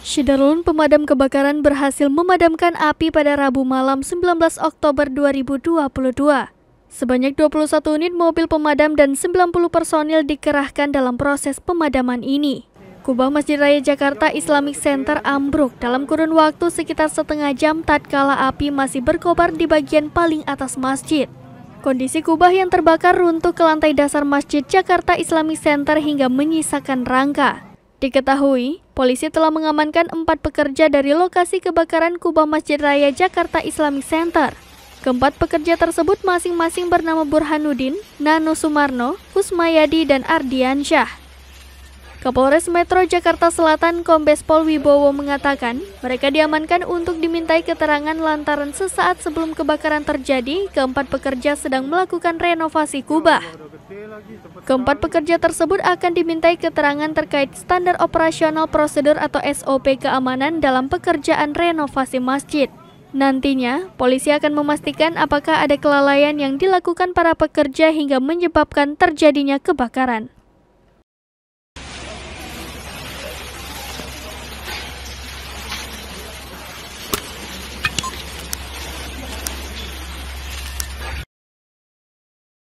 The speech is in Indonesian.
Shinderun pemadam kebakaran berhasil memadamkan api pada Rabu malam 19 Oktober 2022. Sebanyak 21 unit mobil pemadam dan 90 personil dikerahkan dalam proses pemadaman ini. Kubah Masjid Raya Jakarta Islamic Center ambruk dalam kurun waktu sekitar setengah jam tatkala api masih berkobar di bagian paling atas masjid. Kondisi kubah yang terbakar runtuh ke lantai dasar Masjid Jakarta Islamic Center hingga menyisakan rangka. Diketahui, Polisi telah mengamankan empat pekerja dari lokasi kebakaran kubah Masjid Raya Jakarta Islamic Center. Keempat pekerja tersebut masing-masing bernama Burhanuddin, Nano Sumarno, Kusmayadi, dan Ardiansyah. Kapolres Metro Jakarta Selatan Kombes Pol Wibowo mengatakan, mereka diamankan untuk dimintai keterangan lantaran sesaat sebelum kebakaran terjadi, keempat pekerja sedang melakukan renovasi kubah. Keempat pekerja tersebut akan dimintai keterangan terkait standar operasional prosedur atau SOP keamanan dalam pekerjaan renovasi masjid. Nantinya, polisi akan memastikan apakah ada kelalaian yang dilakukan para pekerja hingga menyebabkan terjadinya kebakaran.